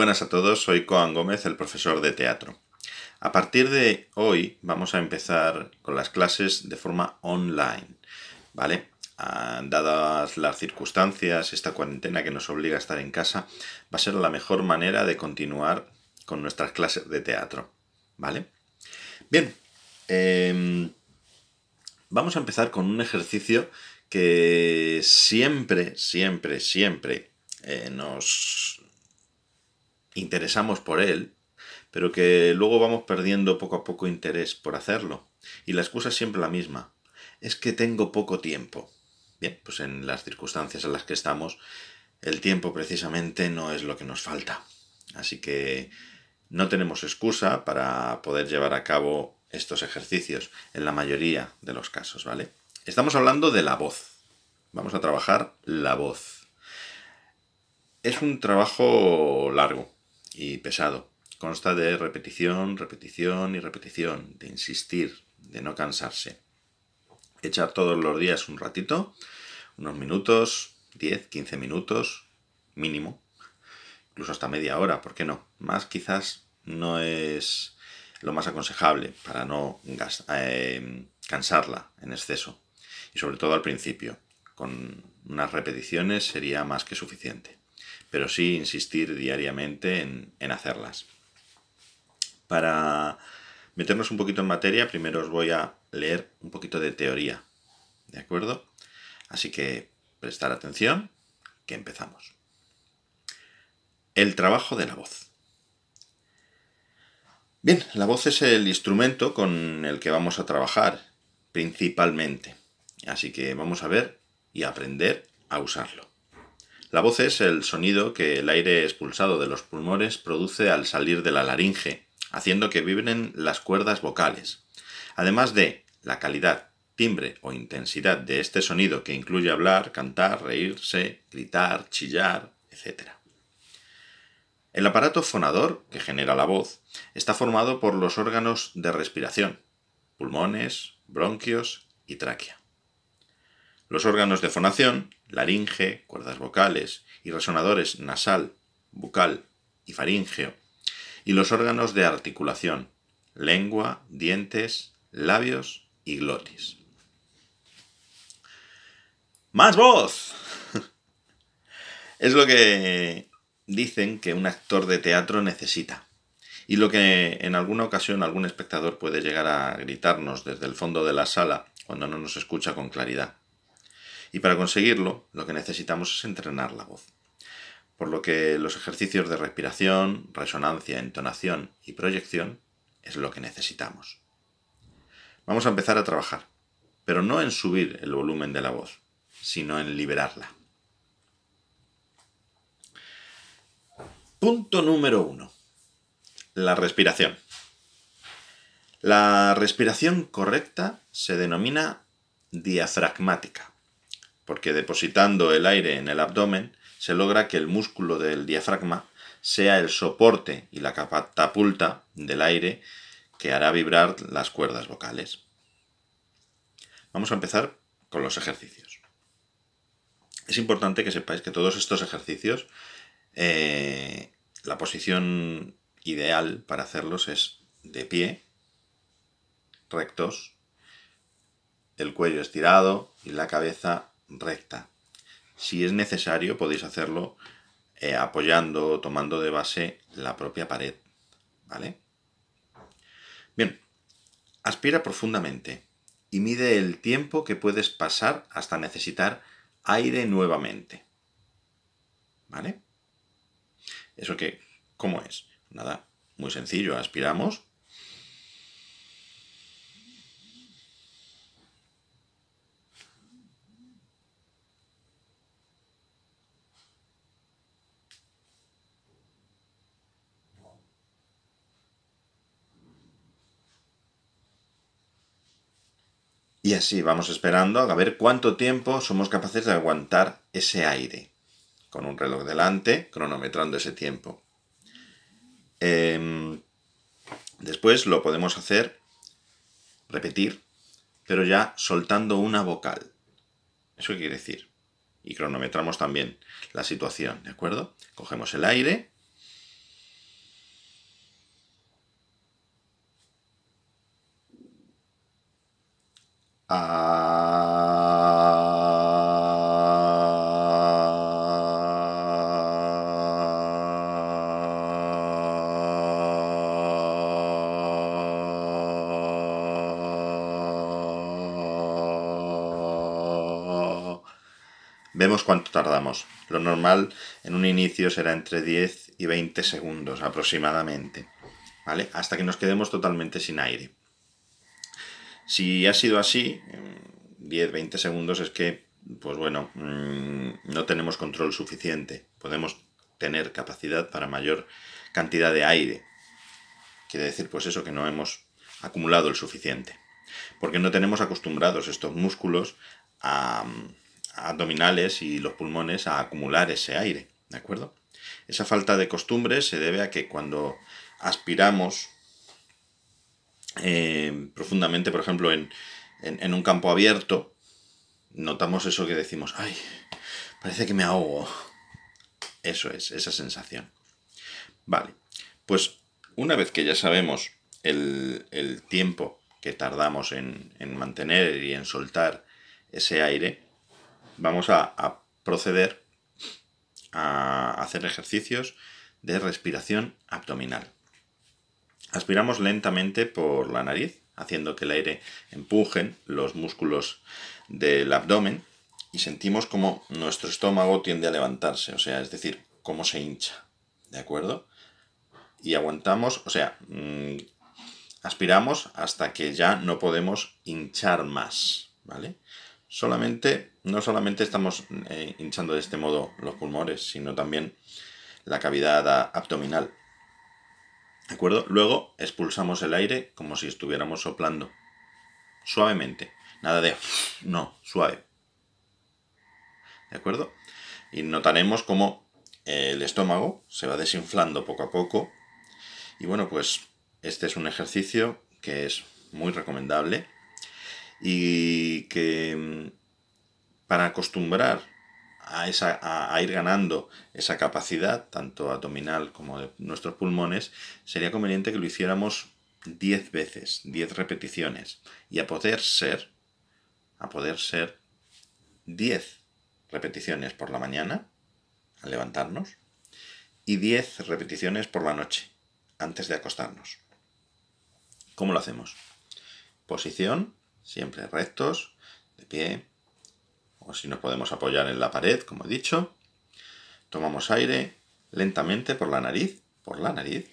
buenas a todos, soy Coan Gómez, el profesor de teatro. A partir de hoy vamos a empezar con las clases de forma online, ¿vale? Ah, dadas las circunstancias, esta cuarentena que nos obliga a estar en casa, va a ser la mejor manera de continuar con nuestras clases de teatro, ¿vale? Bien, em, vamos a empezar con un ejercicio que siempre, siempre, siempre eh, nos, interesamos por él, pero que luego vamos perdiendo poco a poco interés por hacerlo. Y la excusa es siempre la misma. Es que tengo poco tiempo. Bien, pues en las circunstancias en las que estamos, el tiempo precisamente no es lo que nos falta. Así que no tenemos excusa para poder llevar a cabo estos ejercicios en la mayoría de los casos, ¿vale? Estamos hablando de la voz. Vamos a trabajar la voz. Es un trabajo largo, y pesado. Consta de repetición, repetición y repetición, de insistir, de no cansarse. Echar todos los días un ratito, unos minutos, 10, 15 minutos mínimo, incluso hasta media hora, ¿por qué no? Más quizás no es lo más aconsejable para no em, cansarla en exceso y sobre todo al principio. Con unas repeticiones sería más que suficiente pero sí insistir diariamente en, hacerlas. Para meternos un poquito en materia, primero os voy a leer un poquito de teoría, ¿de acuerdo? Así que prestar atención, que empezamos. El trabajo de la voz. Bien, la voz es el instrumento con el que vamos a trabajar principalmente, así que vamos a ver y aprender a usarlo. La voz es el sonido que el aire expulsado de los pulmones produce al salir de la laringe, haciendo que vibren las cuerdas vocales. Además de la calidad, timbre o intensidad de este sonido que incluye hablar, cantar, reírse, gritar, chillar, etc. El aparato fonador, que genera la voz, está formado por los órganos de respiración, pulmones, bronquios y tráquea. Los órganos de fonación, laringe, cuerdas vocales y resonadores nasal, bucal y faríngeo. Y los órganos de articulación, lengua, dientes, labios y glotis. ¡Más voz! es lo que dicen que un actor de teatro necesita. Y lo que en alguna ocasión algún espectador puede llegar a gritarnos desde el fondo de la sala cuando no nos escucha con claridad. Y para conseguirlo, lo que necesitamos es entrenar la voz. Por lo que los ejercicios de respiración, resonancia, entonación y proyección es lo que necesitamos. Vamos a empezar a trabajar, pero no en subir el volumen de la voz, sino en liberarla. Punto número uno. La respiración. La respiración correcta se denomina diafragmática porque depositando el aire en el abdomen se logra que el músculo del diafragma sea el soporte y la catapulta del aire que hará vibrar las cuerdas vocales. Vamos a empezar con los ejercicios. Es importante que sepáis que todos estos ejercicios, eh, la posición ideal para hacerlos es de pie, rectos, el cuello estirado y la cabeza recta. Si es necesario, podéis hacerlo eh, apoyando o tomando de base la propia pared. ¿Vale? Bien, aspira profundamente y mide el tiempo que puedes pasar hasta necesitar aire nuevamente. ¿Vale? ¿Eso que, ¿Cómo es? Nada, muy sencillo. Aspiramos Y así vamos esperando a ver cuánto tiempo somos capaces de aguantar ese aire, con un reloj delante, cronometrando ese tiempo. Em, después lo podemos hacer, repetir, pero ya soltando una vocal. ¿Eso qué quiere decir? Y cronometramos también la situación, ¿de acuerdo? Cogemos el aire, Ah. Vemos cuánto tardamos. Lo normal en un inicio será entre 10 y 20 segundos aproximadamente, ¿vale? Hasta que nos quedemos totalmente sin aire. Si ha sido así, 10, 20 segundos es que, pues bueno, mm, no tenemos control suficiente. Podemos tener capacidad para mayor cantidad de aire. Quiere decir, pues eso, que no hemos acumulado el suficiente. Porque no tenemos acostumbrados estos músculos abdominales y los pulmones a acumular ese aire. ¿De acuerdo? Esa falta de costumbre se debe a que cuando aspiramos eh, profundamente, por ejemplo, en, un campo abierto, notamos eso que decimos, ay, parece que me ahogo. Eso es, esa sensación. Vale, pues una vez que ya sabemos el, tiempo que tardamos en, mantener y en soltar ese aire, vamos a proceder a hacer ejercicios de respiración abdominal. Aspiramos lentamente por la nariz, haciendo que el aire empujen los músculos del abdomen y sentimos como nuestro estómago tiende a levantarse, o sea, es decir, cómo se hincha, ¿de acuerdo? Y aguantamos, o sea, mm, aspiramos hasta que ya no podemos hinchar más, ¿vale? Solamente, no solamente estamos eh, hinchando de este modo los pulmones, sino también la cavidad abdominal. ¿De acuerdo? Luego expulsamos el aire como si estuviéramos soplando. Suavemente. Nada de... No, suave. ¿De acuerdo? Y notaremos cómo eh, el estómago se va desinflando poco a poco. Y bueno, pues este es un ejercicio que es muy recomendable y que mm, para acostumbrar a, ir ganando esa capacidad, tanto abdominal como de nuestros pulmones, sería conveniente que lo hiciéramos 10 veces, 10 repeticiones, y a poder ser, a poder ser 10 repeticiones por la mañana, al levantarnos, y 10 repeticiones por la noche, antes de acostarnos. ¿Cómo lo hacemos? Posición, siempre rectos, de pie, si nos podemos apoyar en la pared, como he dicho. Tomamos aire lentamente por la nariz, por la nariz.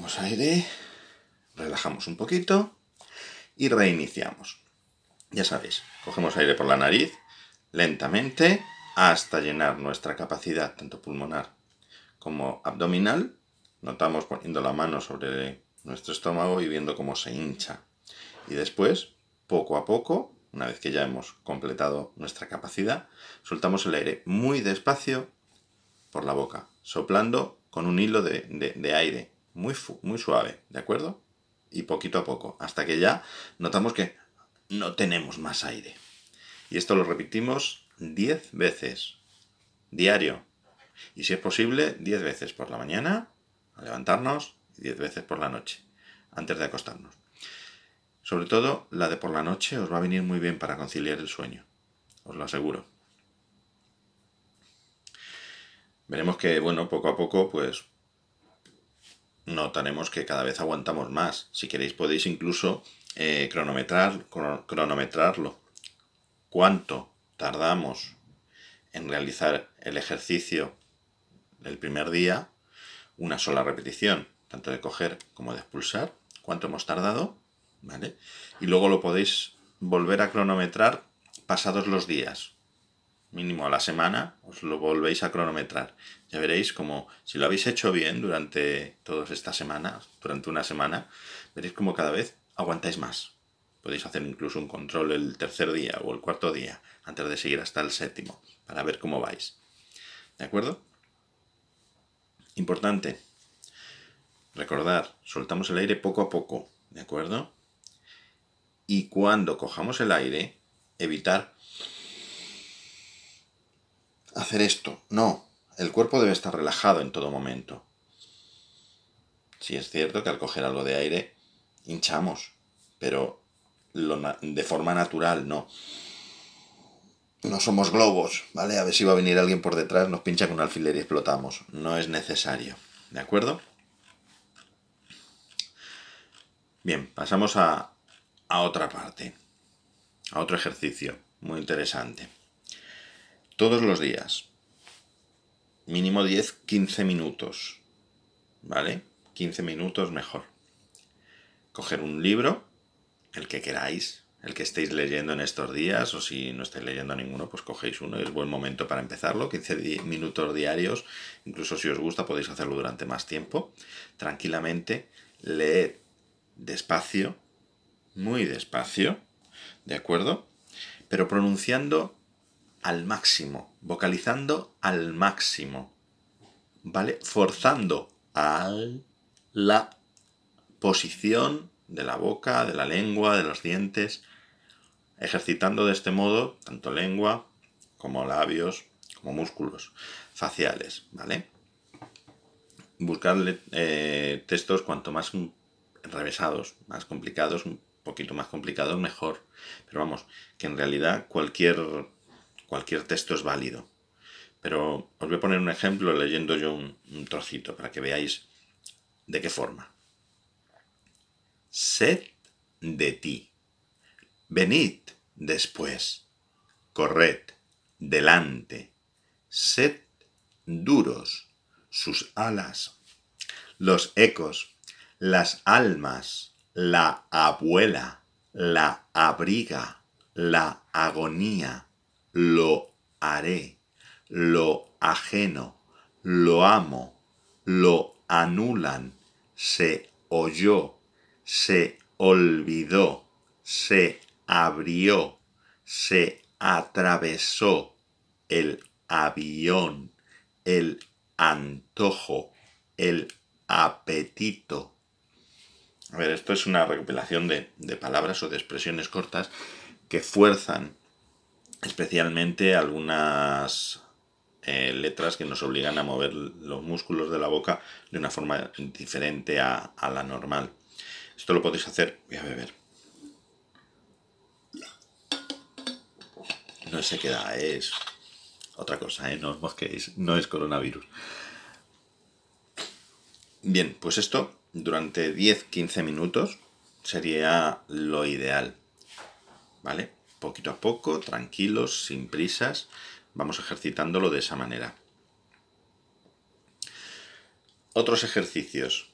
cogemos aire, relajamos un poquito y reiniciamos. Ya sabéis, cogemos aire por la nariz lentamente hasta llenar nuestra capacidad tanto pulmonar como abdominal. Notamos poniendo la mano sobre nuestro estómago y viendo cómo se hincha. Y después, poco a poco, una vez que ya hemos completado nuestra capacidad, soltamos el aire muy despacio por la boca, soplando con un hilo de, de aire muy, suave, ¿de acuerdo? Y poquito a poco, hasta que ya notamos que no tenemos más aire. Y esto lo repetimos 10 veces, diario. Y si es posible, 10 veces por la mañana, al levantarnos, y 10 veces por la noche, antes de acostarnos. Sobre todo la de por la noche os va a venir muy bien para conciliar el sueño, os lo aseguro. Veremos que, bueno, poco a poco, pues notaremos que cada vez aguantamos más. Si queréis podéis incluso eh, cronometrar, cronometrarlo. ¿Cuánto tardamos en realizar el ejercicio el primer día? Una sola repetición, tanto de coger como de expulsar. ¿Cuánto hemos tardado? ¿Vale? Y luego lo podéis volver a cronometrar pasados los días. Mínimo a la semana os lo volvéis a cronometrar. Ya veréis como si lo habéis hecho bien durante todas estas semanas, durante una semana, veréis como cada vez aguantáis más. Podéis hacer incluso un control el tercer día o el cuarto día antes de seguir hasta el séptimo para ver cómo vais. ¿De acuerdo? Importante. Recordar, soltamos el aire poco a poco, ¿de acuerdo? Y cuando cojamos el aire, evitar hacer esto. No, el cuerpo debe estar relajado en todo momento. Si sí, es cierto que al coger algo de aire hinchamos, pero de forma natural no. No somos globos, ¿vale? A ver si va a venir alguien por detrás, nos pincha con un alfiler y explotamos. No es necesario, ¿de acuerdo? Bien, pasamos a otra parte, a otro ejercicio muy interesante. Todos los días, mínimo 10, 15 minutos. ¿Vale? 15 minutos mejor. Coger un libro, el que queráis, el que estéis leyendo en estos días, o si no estáis leyendo ninguno, pues cogéis uno, es buen momento para empezarlo, 15 minutos diarios, incluso si os gusta podéis hacerlo durante más tiempo, tranquilamente, leed despacio, muy despacio, ¿de acuerdo? Pero pronunciando al máximo vocalizando al máximo, ¿vale? Forzando a la posición de la boca, de la lengua, de los dientes, ejercitando de este modo tanto lengua como labios, como músculos faciales, ¿vale? Buscarle eh, textos cuanto más revesados, más complicados, un poquito más complicados, mejor. Pero vamos, que en realidad cualquier cualquier texto es válido. Pero os voy a poner un ejemplo leyendo yo un, trocito para que veáis de qué forma. Sed de ti. Venid después. Corred delante. Sed duros sus alas. Los ecos, las almas, la abuela, la abriga, la agonía lo haré, lo ajeno, lo amo, lo anulan, se oyó, se olvidó, se abrió, se atravesó, el avión, el antojo, el apetito. A ver, esto es una recopilación de, de palabras o de expresiones cortas que fuerzan especialmente algunas eh, letras que nos obligan a mover los músculos de la boca de una forma diferente a, la normal. Esto lo podéis hacer, voy a beber. No se queda, es otra cosa, ¿eh? no os mosquéis, no es coronavirus. Bien, pues esto durante 10-15 minutos sería lo ideal. ¿Vale? poquito a poco, tranquilos, sin prisas, vamos ejercitándolo de esa manera. Otros ejercicios.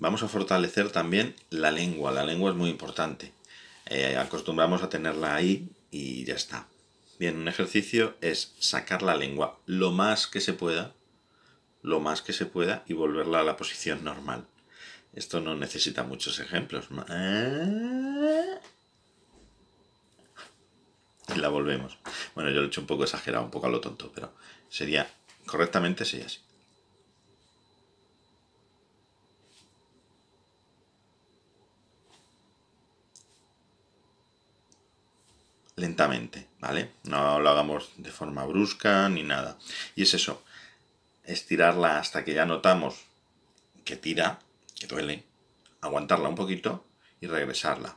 Vamos a fortalecer también la lengua. La lengua es muy importante. Eh, acostumbramos a tenerla ahí y ya está. Bien, un ejercicio es sacar la lengua lo más que se pueda, lo más que se pueda y volverla a la posición normal. Esto no necesita muchos ejemplos. ¿Eh? la volvemos. Bueno, yo lo he hecho un poco exagerado, un poco a lo tonto, pero sería, correctamente sería así. Lentamente, ¿vale? No lo hagamos de forma brusca ni nada. Y es eso, estirarla hasta que ya notamos que tira, que duele, aguantarla un poquito y regresarla.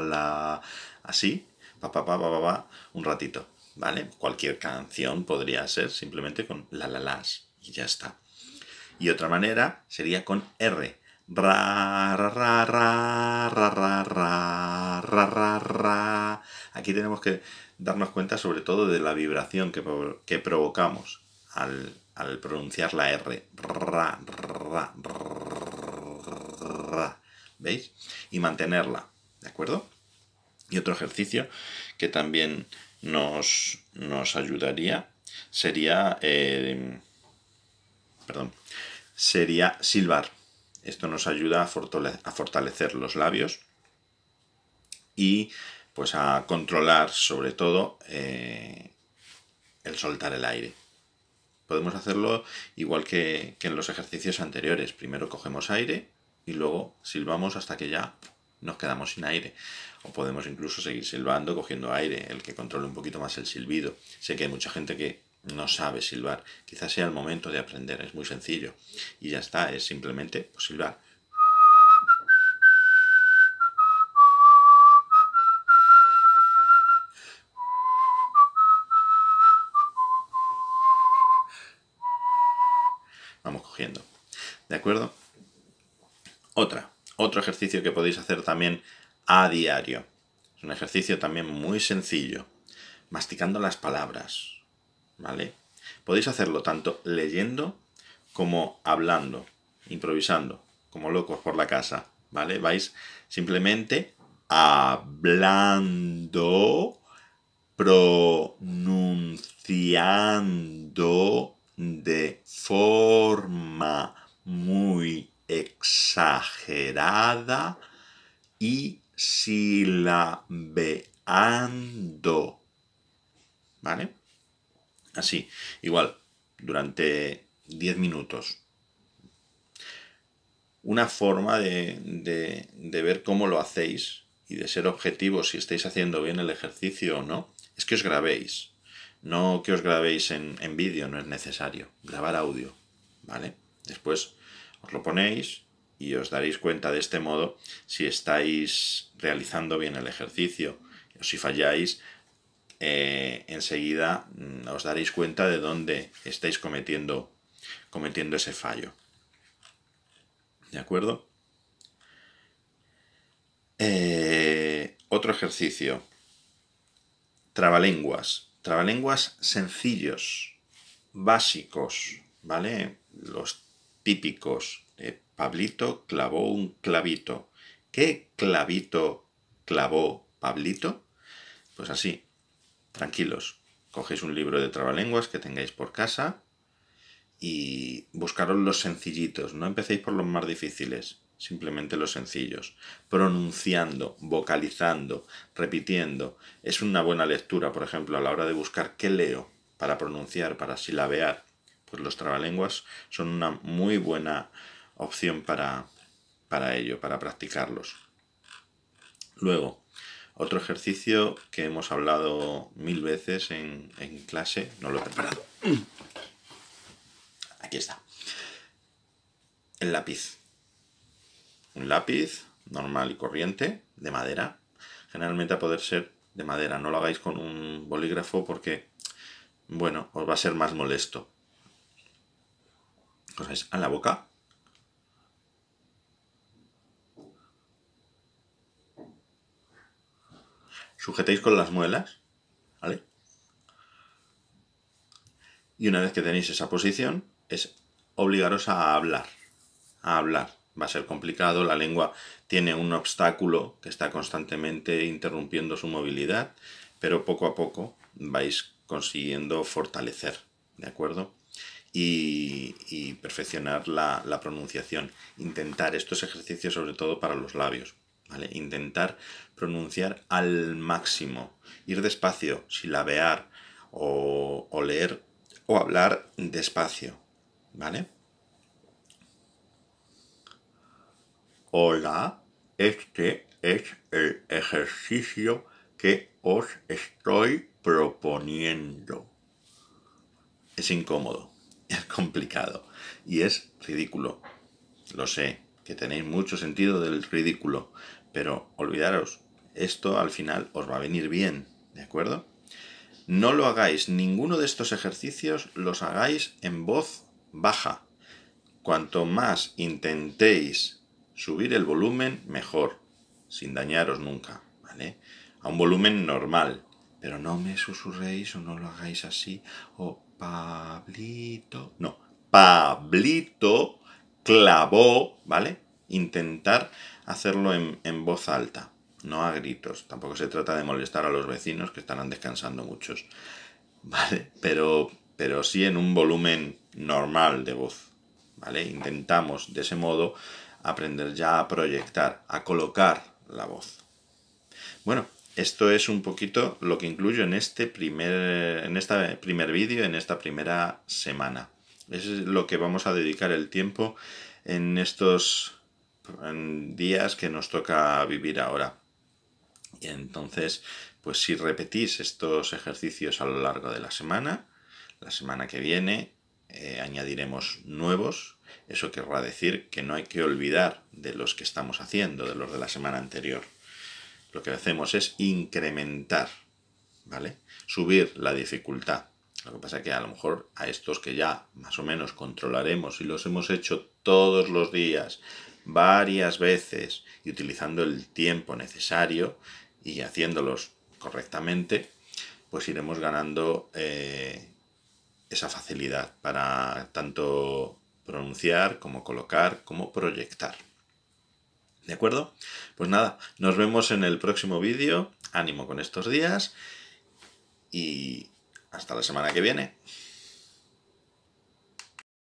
la... así, pa, pa, un ratito, ¿vale? Cualquier canción podría ser simplemente con la, la, las y ya está. Y otra manera sería con R. Ra, ra, ra, ra, ra, ra, Aquí tenemos que darnos cuenta sobre todo de la vibración que, provocamos al, pronunciar la R. ¿Veis? Y mantenerla. ¿De acuerdo? Y otro ejercicio que también nos, nos ayudaría sería... Eh, perdón. Sería silbar. Esto nos ayuda a, fortalecer, los labios y pues a controlar sobre todo eh, el soltar el aire. Podemos hacerlo igual que, que en los ejercicios anteriores. Primero cogemos aire y luego silbamos hasta que ya nos quedamos sin aire. O podemos incluso seguir silbando cogiendo aire, el que controle un poquito más el silbido. Sé que hay mucha gente que no sabe silbar. Quizás sea el momento de aprender, es muy sencillo. Y ya está, es simplemente pues, silbar. Vamos cogiendo. ¿De acuerdo? Otra. Otro ejercicio que podéis hacer también a diario. Es un ejercicio también muy sencillo. Masticando las palabras. ¿Vale? Podéis hacerlo tanto leyendo como hablando, improvisando, como locos por la casa. ¿Vale? Vais simplemente hablando, pronunciando de forma muy exagerada y silabeando. ¿Vale? Así, igual, durante 10 minutos. Una forma de, de, ver cómo lo hacéis y de ser objetivos si estáis haciendo bien el ejercicio o no, es que os grabéis. No que os grabéis en, en vídeo, no es necesario. Grabar audio, ¿vale? Después os lo ponéis y os daréis cuenta de este modo si estáis realizando bien el ejercicio o si falláis. Eh, enseguida mm, os daréis cuenta de dónde estáis cometiendo, cometiendo ese fallo. ¿De acuerdo? Eh, otro ejercicio. Trabalenguas. Trabalenguas sencillos, básicos, ¿vale? Los típicos. Pablito clavó un clavito. ¿Qué clavito clavó Pablito? Pues así, tranquilos. Cogéis un libro de trabalenguas que tengáis por casa y buscaros los sencillitos. No empecéis por los más difíciles, simplemente los sencillos. Pronunciando, vocalizando, repitiendo. Es una buena lectura, por ejemplo, a la hora de buscar qué leo para pronunciar, para silabear pues los trabalenguas son una muy buena opción para, para ello, para practicarlos. Luego, otro ejercicio que hemos hablado mil veces en, en clase, no lo he preparado. Aquí está. El lápiz. Un lápiz normal y corriente, de madera. Generalmente a poder ser de madera. No lo hagáis con un bolígrafo porque, bueno, os va a ser más molesto a la boca? Sujetéis con las muelas, ¿vale? Y una vez que tenéis esa posición, es obligaros a hablar, a hablar. Va a ser complicado, la lengua tiene un obstáculo que está constantemente interrumpiendo su movilidad, pero poco a poco vais consiguiendo fortalecer, ¿de acuerdo? y, perfeccionar la, pronunciación. Intentar estos ejercicios sobre todo para los labios. Intentar pronunciar al máximo. Ir despacio, silabear o, o leer o hablar despacio. ¿Vale? Hola, este es el ejercicio que os estoy proponiendo. Es incómodo. Es complicado. Y es ridículo. Lo sé, que tenéis mucho sentido del ridículo. Pero olvidaros, esto al final os va a venir bien. ¿De acuerdo? No lo hagáis, ninguno de estos ejercicios los hagáis en voz baja. Cuanto más intentéis subir el volumen, mejor, sin dañaros nunca, ¿vale? A un volumen normal, pero no me susurréis o no lo hagáis así, o Pablito, no, Pablito clavó, ¿vale? Intentar hacerlo en, voz alta, no a gritos. Tampoco se trata de molestar a los vecinos que estarán descansando muchos, ¿vale? Pero, pero sí en un volumen normal de voz, ¿vale? Intentamos de ese modo aprender ya a proyectar, a colocar la voz. Bueno, esto es un poquito lo que incluyo en este primer, en primer vídeo, en esta primera semana. Es lo que vamos a dedicar el tiempo en estos días que nos toca vivir ahora. Y entonces, pues si repetís estos ejercicios a lo largo de la semana, la semana que viene eh, añadiremos nuevos. Eso querrá decir que no hay que olvidar de los que estamos haciendo, de los de la semana anterior lo que hacemos es incrementar, ¿vale? Subir la dificultad. Lo que pasa es que a lo mejor a estos que ya más o menos controlaremos y los hemos hecho todos los días, varias veces, y utilizando el tiempo necesario y haciéndolos correctamente, pues iremos ganando eh, esa facilidad para tanto pronunciar como colocar como proyectar. ¿De acuerdo? Pues nada, nos vemos en el próximo vídeo. Ánimo con estos días y hasta la semana que viene.